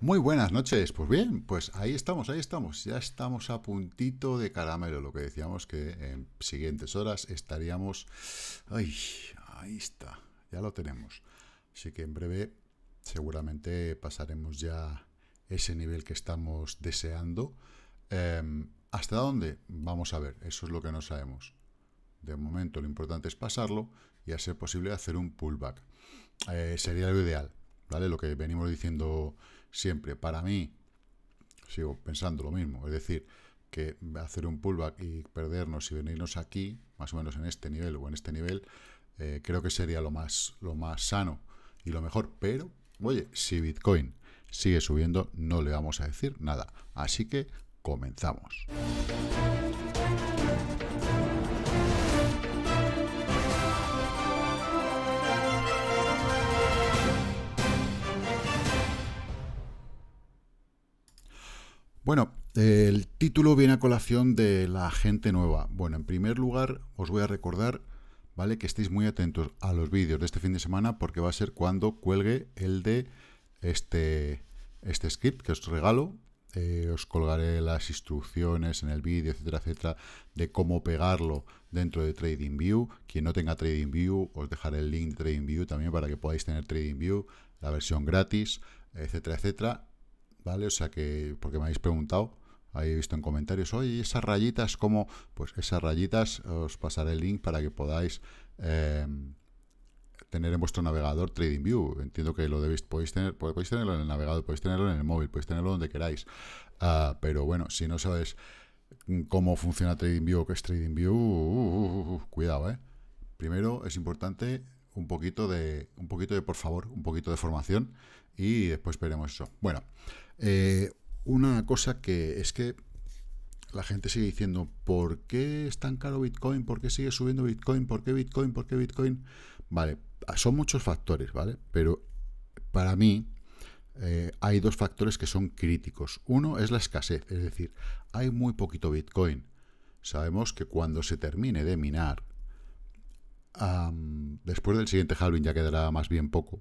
Muy buenas noches, pues bien, pues ahí estamos, ahí estamos, ya estamos a puntito de caramelo, lo que decíamos que en siguientes horas estaríamos... ¡Ay! Ahí está, ya lo tenemos. Así que en breve seguramente pasaremos ya ese nivel que estamos deseando. Em, ¿Hasta dónde? Vamos a ver, eso es lo que no sabemos. De momento lo importante es pasarlo y a ser posible hacer un pullback. Eh, sería lo ideal, ¿vale? Lo que venimos diciendo siempre. Para mí, sigo pensando lo mismo, es decir, que hacer un pullback y perdernos y venirnos aquí, más o menos en este nivel o en este nivel, eh, creo que sería lo más, lo más sano y lo mejor. Pero, oye, si Bitcoin sigue subiendo, no le vamos a decir nada. Así que comenzamos. Bueno, el título viene a colación de la gente nueva. Bueno, en primer lugar os voy a recordar, ¿vale? Que estéis muy atentos a los vídeos de este fin de semana porque va a ser cuando cuelgue el de este, este script que os regalo. Eh, os colgaré las instrucciones en el vídeo, etcétera, etcétera, de cómo pegarlo dentro de TradingView. Quien no tenga TradingView, os dejaré el link de TradingView también para que podáis tener TradingView, la versión gratis, etcétera, etcétera. ¿vale? O sea que, porque me habéis preguntado, habéis visto en comentarios, oye, esas rayitas cómo? Pues esas rayitas os pasaré el link para que podáis em, tener en vuestro navegador TradingView. Entiendo que lo debéis, podéis, tener, podéis tenerlo en el navegador, podéis tenerlo en el móvil, podéis tenerlo donde queráis. Ah, pero bueno, si no sabes cómo funciona TradingView o qué es TradingView, uh, uh, uh, cuidado, ¿eh? Primero es importante un poquito de, un poquito de por favor, un poquito de formación y después veremos eso. Bueno, eh, una cosa que es que la gente sigue diciendo, ¿por qué es tan caro Bitcoin? ¿Por qué sigue subiendo Bitcoin? ¿Por qué Bitcoin? ¿Por qué Bitcoin? Vale, son muchos factores, ¿vale? Pero para mí eh, hay dos factores que son críticos. Uno es la escasez, es decir, hay muy poquito Bitcoin. Sabemos que cuando se termine de minar, después del siguiente halving ya quedará más bien poco.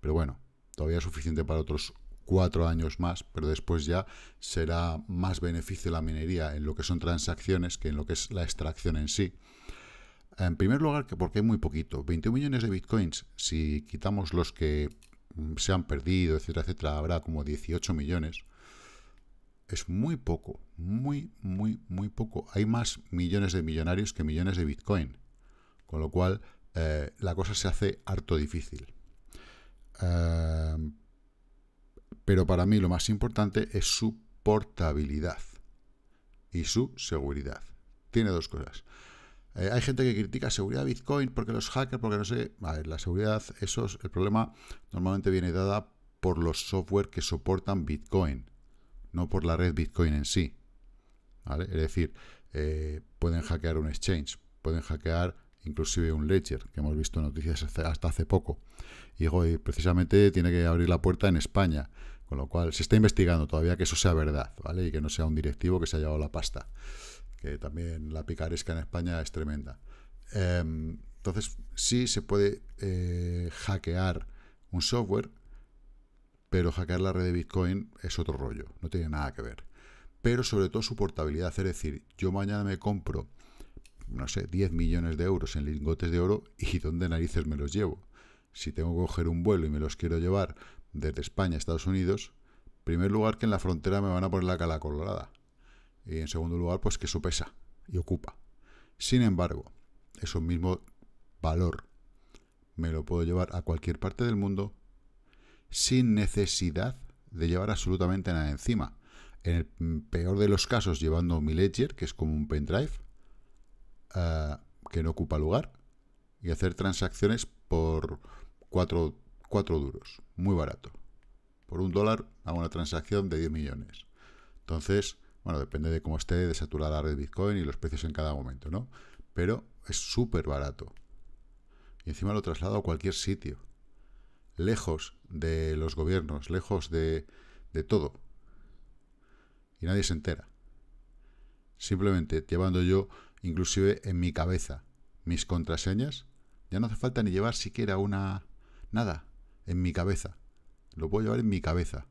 Pero bueno, todavía es suficiente para otros cuatro años más, pero después ya será más beneficio la minería en lo que son transacciones que en lo que es la extracción en sí. En primer lugar, que porque hay muy poquito, 21 millones de bitcoins, si quitamos los que mm, se han perdido, etcétera, etcétera, habrá como 18 millones. Es muy poco, muy, muy, muy poco. Hay más millones de millonarios que millones de bitcoin. Con lo cual, eh, la cosa se hace harto difícil. Em, pero para mí lo más importante es su portabilidad y su seguridad. Tiene dos cosas. Eh, hay gente que critica seguridad de Bitcoin porque los hackers, porque no sé. A la seguridad, eso es, el problema normalmente viene dada por los software que soportan Bitcoin, no por la red Bitcoin en sí. Es decir, eh, pueden hackear un exchange, pueden hackear inclusive un Ledger, que hemos visto noticias hasta hace poco. Y hoy precisamente tiene que abrir la puerta en España, con lo cual se está investigando todavía que eso sea verdad, ¿vale? Y que no sea un directivo que se ha llevado la pasta, que también la picaresca en España es tremenda. Em, entonces, sí se puede eh, hackear un software, pero hackear la red de Bitcoin es otro rollo, no tiene nada que ver. Pero sobre todo su portabilidad, es decir, yo mañana me compro no sé, 10 millones de euros en lingotes de oro y dónde narices me los llevo. Si tengo que coger un vuelo y me los quiero llevar desde España a Estados Unidos, primer lugar que en la frontera me van a poner la cala colorada. Y en segundo lugar, pues que eso pesa y ocupa. Sin embargo, eso mismo valor me lo puedo llevar a cualquier parte del mundo sin necesidad de llevar absolutamente nada encima. En el peor de los casos, llevando mi ledger, que es como un pendrive, eh, que no ocupa lugar y hacer transacciones por 4, duros, muy barato. Por un dólar hago una transacción de 10 millones. Entonces, bueno, depende de cómo esté saturar la red Bitcoin y los precios en cada momento, ¿no? Pero es súper barato. Y encima lo traslado a cualquier sitio. Lejos de los gobiernos, lejos de, de todo. Y nadie se entera. Simplemente llevando yo inclusive en mi cabeza, mis contraseñas. Ya no hace falta ni llevar siquiera una... nada, en mi cabeza. Lo puedo llevar en mi cabeza.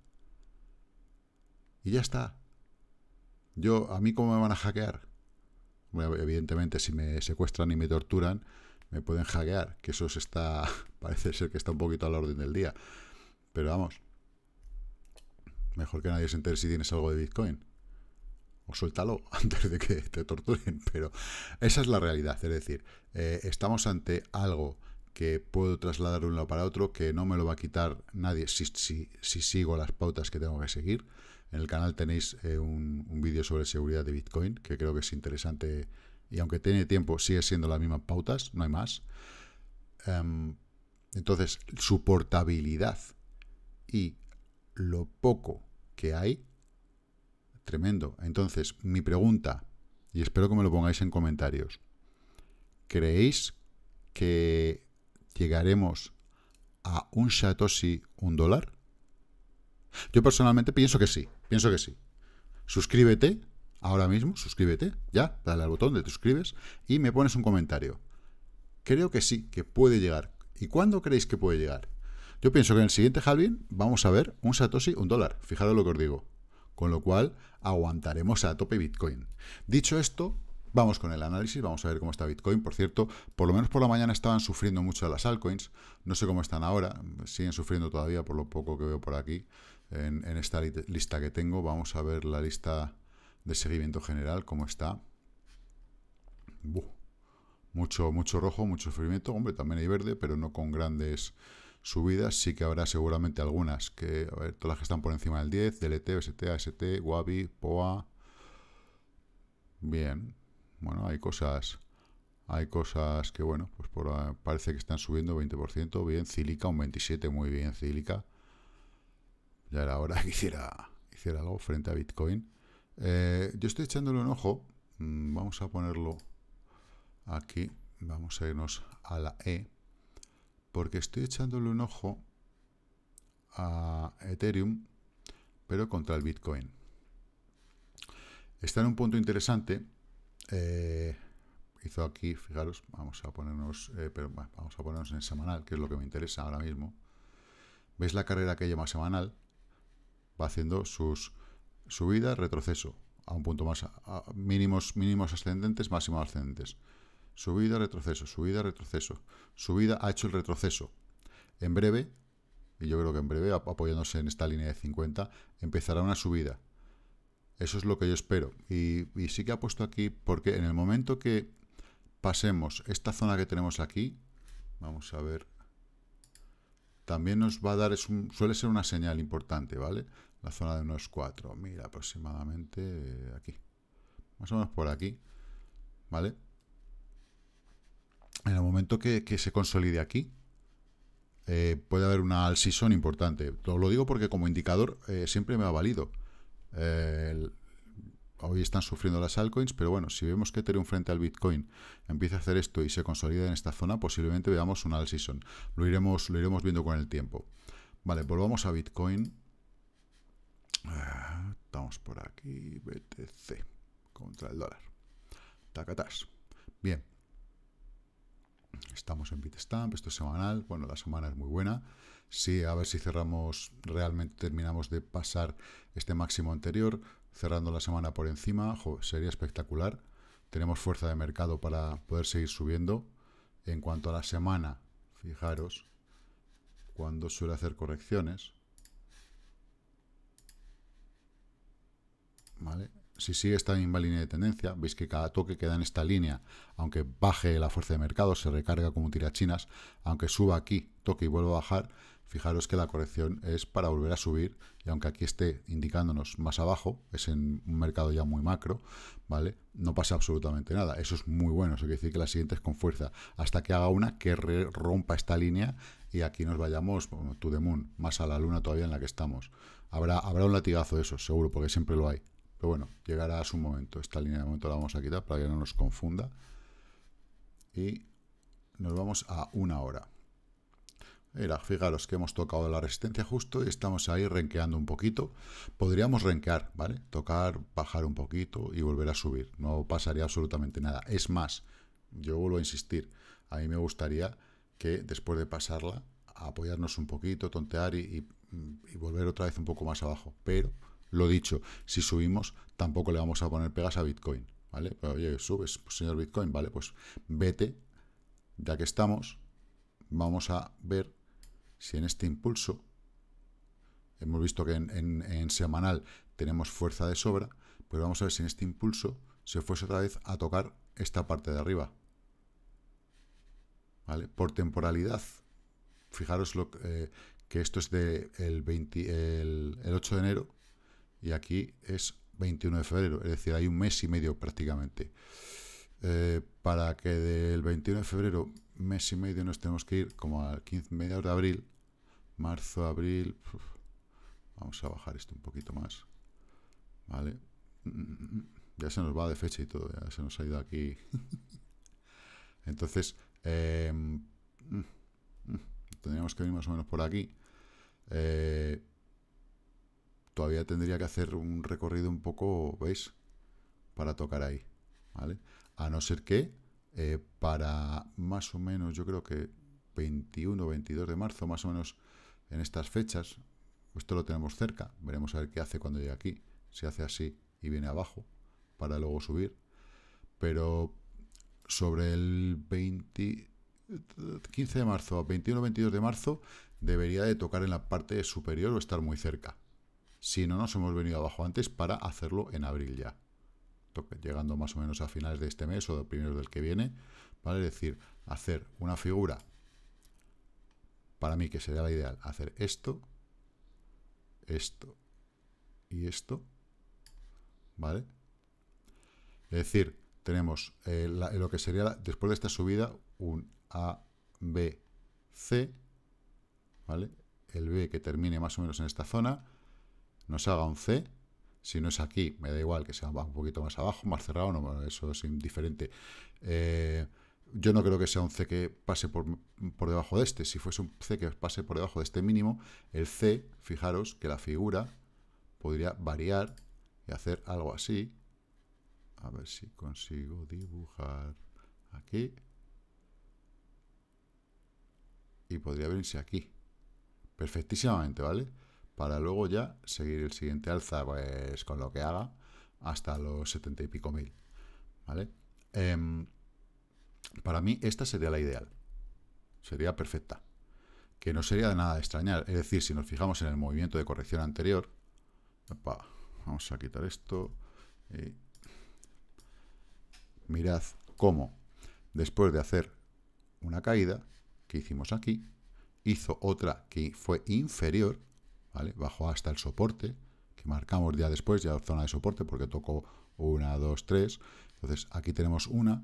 Y ya está. Yo, ¿a mí cómo me van a hackear? Bueno, evidentemente, si me secuestran y me torturan, me pueden hackear, que eso está, parece ser que está un poquito a la orden del día. Pero vamos, mejor que nadie se entere si tienes algo de Bitcoin o suéltalo antes de que te torturen, pero esa es la realidad, es decir, eh, estamos ante algo que puedo trasladar de un lado para otro, que no me lo va a quitar nadie si, si, sigo las pautas que tengo que seguir. En el canal tenéis eh, un, vídeo sobre seguridad de Bitcoin, que creo que es interesante y aunque tiene tiempo, sigue siendo las mismas pautas, no hay más. Em, entonces, su portabilidad y lo poco que hay Tremendo. Entonces, mi pregunta, y espero que me lo pongáis en comentarios. ¿Creéis que llegaremos a un Satoshi un dólar? Yo personalmente pienso que sí, pienso que sí. Suscríbete ahora mismo, suscríbete, ya, dale al botón de te suscribes y me pones un comentario. Creo que sí, que puede llegar. ¿Y cuándo creéis que puede llegar? Yo pienso que en el siguiente halving vamos a ver un Satoshi un dólar. Fijaros lo que os digo. Con lo cual, aguantaremos a tope Bitcoin. Dicho esto, vamos con el análisis, vamos a ver cómo está Bitcoin. Por cierto, por lo menos por la mañana estaban sufriendo mucho las altcoins. No sé cómo están ahora, siguen sufriendo todavía por lo poco que veo por aquí en, esta lista que tengo. Vamos a ver la lista de seguimiento general, cómo está. Mucho, mucho rojo, mucho sufrimiento. Hombre, también hay verde, pero no con grandes Subidas sí que habrá seguramente algunas, que a ver, todas las que están por encima del 10, DLT, ST, AST, Wabi, POA. Bien, bueno, hay cosas hay cosas que, bueno, pues eh, parece que están subiendo 20%, bien, Cílica un 27%, muy bien, Cílica. Ya era hora que hiciera, algo frente a Bitcoin. Eh, yo estoy echándole un ojo, mm, vamos a ponerlo aquí, vamos a irnos a la E, porque estoy echándole un ojo a Ethereum, pero contra el Bitcoin. Está en un punto interesante. Eh, hizo aquí, fijaros, vamos a ponernos, eh, pero, vamos a ponernos en semanal, que es lo que me interesa ahora mismo. ¿Veis la carrera que lleva semanal? Va haciendo sus subidas, retroceso, a un punto más, mínimos, mínimos ascendentes, máximos ascendentes. Subida, retroceso, subida, retroceso. Subida, ha hecho el retroceso. En breve, y yo creo que en breve, apoyándose en esta línea de 50, empezará una subida. Eso es lo que yo espero. Y, sí que ha puesto aquí, porque en el momento que pasemos esta zona que tenemos aquí, vamos a ver, también nos va a dar, es suele ser una señal importante, ¿vale? La zona de unos 4, mira, aproximadamente eh, aquí. Más o menos por aquí, ¿vale? en el momento que, se consolide aquí, eh, puede haber una al season importante. Lo digo porque como indicador eh, siempre me ha valido. Eh, hoy están sufriendo las altcoins, pero bueno, si vemos que Ethereum frente al Bitcoin empieza a hacer esto y se consolida en esta zona, posiblemente veamos una al season. Lo iremos, lo iremos viendo con el tiempo. Vale, volvamos a Bitcoin. Ah, estamos por aquí. BTC contra el dólar. Tacatas. Bien, Estamos en Bitstamp, esto es semanal, bueno, la semana es muy buena. Sí, a ver si cerramos, realmente terminamos de pasar este máximo anterior, cerrando la semana por encima, sería espectacular. Tenemos fuerza de mercado para poder seguir subiendo. En cuanto a la semana, fijaros, cuando suele hacer correcciones, ¿vale? si sigue esta misma línea de tendencia, veis que cada toque queda en esta línea, aunque baje la fuerza de mercado, se recarga como tirachinas, aunque suba aquí, toque y vuelva a bajar, fijaros que la corrección es para volver a subir, y aunque aquí esté indicándonos más abajo, es en un mercado ya muy macro, ¿vale? No pasa absolutamente nada, eso es muy bueno, eso quiere decir que la siguiente es con fuerza, hasta que haga una que rompa esta línea y aquí nos vayamos to the moon, más a la luna todavía en la que estamos. Habrá, habrá un latigazo de eso, seguro, porque siempre lo hay. Pero bueno, llegará a su momento. Esta línea de momento la vamos a quitar para que no nos confunda. Y nos vamos a una hora. Mira, fijaros que hemos tocado la resistencia justo y estamos ahí renqueando un poquito. Podríamos renquear, ¿vale? Tocar, bajar un poquito y volver a subir. No pasaría absolutamente nada. Es más, yo vuelvo a insistir, a mí me gustaría que después de pasarla, apoyarnos un poquito, tontear y volver otra vez un poco más abajo. Pero lo dicho, si subimos, tampoco le vamos a poner pegas a Bitcoin, ¿vale? oye, subes, pues, señor Bitcoin, ¿vale? Pues vete, ya que estamos, vamos a ver si en este impulso, hemos visto que en, semanal tenemos fuerza de sobra, pero pues vamos a ver si en este impulso se fuese otra vez a tocar esta parte de arriba. ¿Vale? Por temporalidad, fijaros lo, eh, que esto es del de el 8 de enero, y aquí es 21 de febrero, es decir, hay un mes y medio prácticamente. Eh, para que del 21 de febrero, mes y medio, nos tenemos que ir como al 15, hora de abril, marzo, abril. vamos a bajar esto un poquito más. Vale. Mm, ya se nos va de fecha y todo, ya se nos ha ido aquí. Entonces, em, mm, mm, tendríamos que ir más o menos por aquí. Eh, todavía tendría que hacer un recorrido un poco, ¿veis? Para tocar ahí, ¿vale? A no ser que eh, para más o menos, yo creo que 21 o 22 de marzo, más o menos en estas fechas, esto lo tenemos cerca, veremos a ver qué hace cuando llegue aquí, Se hace así y viene abajo, para luego subir, pero sobre el 20, 15 de marzo, 21 o 22 de marzo, debería de tocar en la parte superior o estar muy cerca, si no nos hemos venido abajo antes para hacerlo en abril ya. Llegando más o menos a finales de este mes o de primeros del que viene, ¿vale? Es decir, hacer una figura, para mí que sería la ideal, hacer esto, esto y esto, ¿vale? Es decir, tenemos eh, lo que sería, después de esta subida, un A, B, C, ¿vale? El B que termine más o menos en esta zona, no se haga un C, si no es aquí, me da igual que sea un poquito más abajo, más cerrado, no, eso es indiferente. Eh, yo no creo que sea un C que pase por, por, debajo de este. Si fuese un C que pase por debajo de este mínimo, el C, fijaros que la figura podría variar y hacer algo así. A ver si consigo dibujar aquí. Y podría venirse aquí. Perfectísimamente, ¿vale? para luego ya seguir el siguiente alza pues, con lo que haga hasta los 70 y pico mil. ¿Vale? Em, para mí esta sería la ideal. Sería perfecta. Que no sería de nada extrañar. Es decir, si nos fijamos en el movimiento de corrección anterior. vamos a quitar esto. mirad cómo después de hacer una caída que hicimos aquí, hizo otra que fue inferior Bajo hasta el soporte, que marcamos ya después, ya zona de soporte, porque tocó una, dos, tres. Entonces, aquí tenemos una,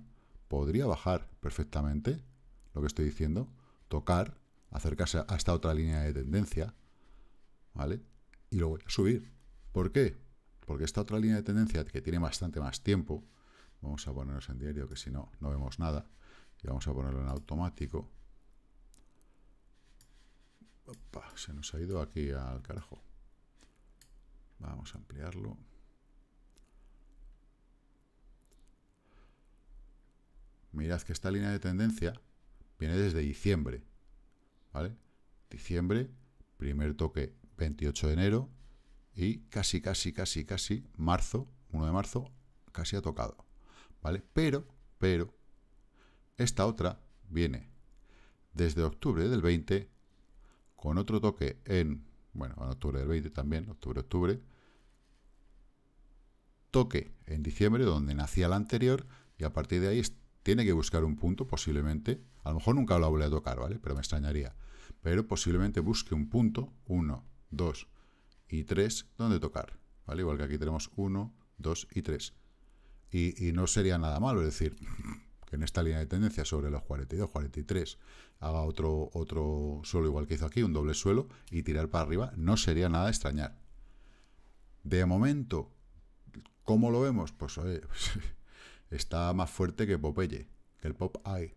podría bajar perfectamente, lo que estoy diciendo, tocar, acercarse a esta otra línea de tendencia, ¿vale? Y luego subir. ¿Por qué? Porque esta otra línea de tendencia, que tiene bastante más tiempo, vamos a ponernos en diario, que si no, no vemos nada, y vamos a ponerlo en automático, se nos ha ido aquí al carajo. Vamos a ampliarlo. Mirad que esta línea de tendencia viene desde diciembre. Diciembre, primer toque 28 de enero y casi, casi, casi, casi marzo, 1 de marzo, casi ha tocado. ¿Vale? Pero, pero, esta otra viene desde octubre del 20 con otro toque en, bueno, en octubre del 20 también, octubre-octubre, toque en diciembre donde nacía el anterior y a partir de ahí tiene que buscar un punto posiblemente, a lo mejor nunca lo hable a tocar, ¿vale? Pero me extrañaría, pero posiblemente busque un punto, 1, 2 y 3, donde tocar, ¿vale? Igual que aquí tenemos 1, 2 y 3. Y, y no sería nada malo, es decir, que en esta línea de tendencia sobre los 42, 43, haga otro, otro suelo igual que hizo aquí, un doble suelo, y tirar para arriba, no sería nada extrañar. De momento, ¿cómo lo vemos? Pues está más fuerte que Popeye, que el Pop Eye.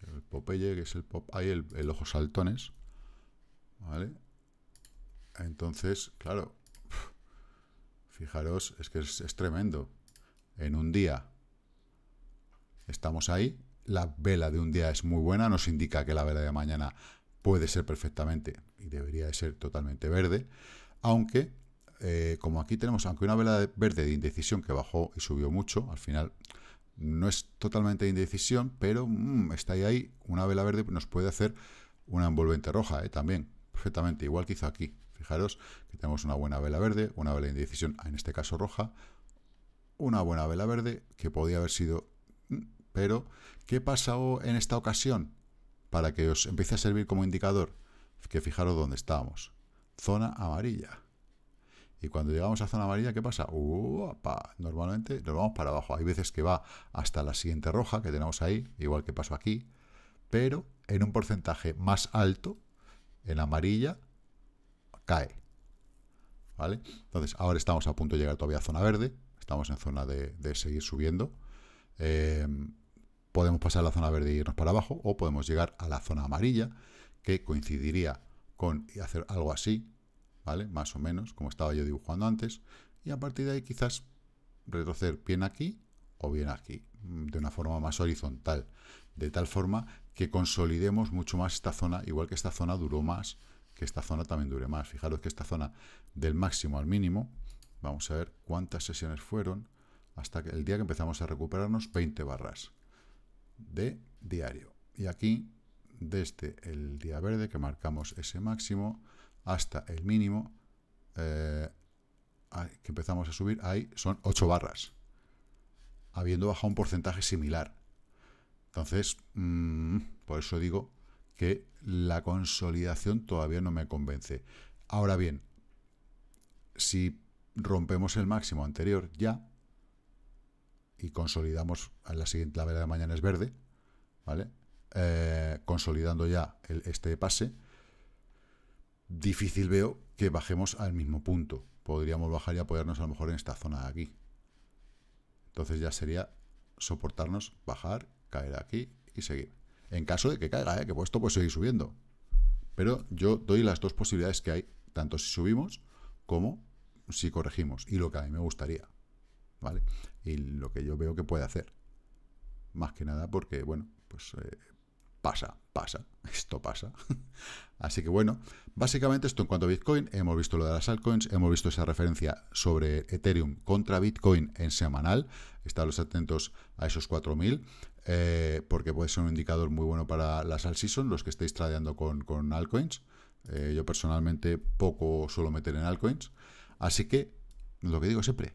El Popeye, que es el Pop Eye, el, ojos ojo saltones. ¿Vale? Entonces, claro, fijaros, es que es tremendo. En un día estamos ahí. La vela de un día es muy buena, nos indica que la vela de mañana puede ser perfectamente y debería de ser totalmente verde, aunque eh, como aquí tenemos, aunque una vela verde de indecisión que bajó y subió mucho, al final no es totalmente indecisión, pero mm, está ahí, una vela verde nos puede hacer una envolvente roja eh, también, perfectamente, igual que hizo aquí. Fijaros que tenemos una buena vela verde, una vela de indecisión, en este caso roja, una buena vela verde que podía haber sido mm, pero, ¿qué pasó en esta ocasión? Para que os empiece a servir como indicador, que fijaros dónde estábamos. Zona amarilla. Y cuando llegamos a zona amarilla, ¿qué pasa? normalmente nos vamos para abajo. Hay veces que va hasta la siguiente roja que tenemos ahí, igual que pasó aquí, pero en un porcentaje más alto, en amarilla, cae. ¿Vale? Entonces, ahora estamos a punto de llegar todavía a zona verde, estamos en zona de, seguir subiendo. Eh, podemos pasar a la zona verde y irnos para abajo, o podemos llegar a la zona amarilla, que coincidiría con hacer algo así, ¿vale? Más o menos, como estaba yo dibujando antes, y a partir de ahí quizás retroceder bien aquí o bien aquí, mm, de una forma más horizontal, de tal forma que consolidemos mucho más esta zona, igual que esta zona duró más, que esta zona también dure más. Fijaros que esta zona del máximo al mínimo, vamos a ver cuántas sesiones fueron, hasta que el día que empezamos a recuperarnos, 20 barras de diario. Y aquí, desde el día verde que marcamos ese máximo hasta el mínimo eh, que empezamos a subir, ahí son 8 barras, habiendo bajado un porcentaje similar. Entonces, mm, por eso digo que la consolidación todavía no me convence. Ahora bien, si rompemos el máximo anterior ya, y consolidamos, en la siguiente, la vela de mañana es verde, ¿vale? Eh, consolidando ya este pase, difícil veo que bajemos al mismo punto. Podríamos bajar y apoyarnos a lo mejor en esta zona de aquí. Entonces ya sería soportarnos, bajar, caer aquí y seguir. En caso de que caiga, ¿eh? que puesto pues seguir subiendo. Pero yo doy las dos posibilidades que hay, tanto si subimos como si corregimos, y lo que a mí me gustaría. ¿vale? y lo que yo veo que puede hacer. Más que nada porque, bueno, pues eh, pasa, pasa, esto pasa. Así que bueno, básicamente esto en cuanto a Bitcoin, hemos visto lo de las altcoins, hemos visto esa referencia sobre Ethereum contra Bitcoin en semanal, estaros atentos a esos 4000, eh, porque puede ser un indicador muy bueno para las altcoins. los que estéis tradeando con, altcoins. Eh, yo personalmente poco suelo meter en altcoins, así que lo que digo siempre,